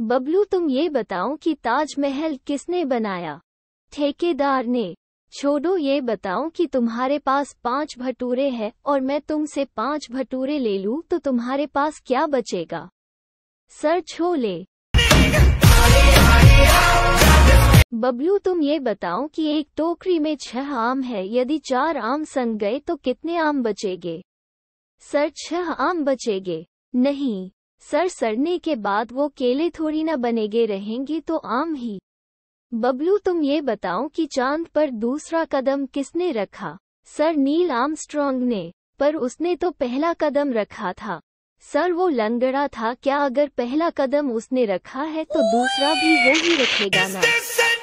बबलू तुम ये बताओ कि ताजमहल किसने बनाया ठेकेदार ने छोड़ो ये बताओ कि तुम्हारे पास पांच भटूरे हैं और मैं तुमसे पांच भटूरे ले लूं तो तुम्हारे पास क्या बचेगा सर छोले बबलू तुम ये बताओ कि एक टोकरी में छह आम है यदि चार आम संग गए तो कितने आम बचेंगे सर छह आम बचेंगे नहीं सर सड़ने के बाद वो केले थोड़ी ना बनेगे रहेंगे तो आम ही बबलू तुम ये बताओ कि चांद पर दूसरा कदम किसने रखा सर नील आर्मस्ट्रॉन्ग ने पर उसने तो पहला कदम रखा था सर वो लंगड़ा था क्या अगर पहला कदम उसने रखा है तो दूसरा भी वो ही रखेगा ना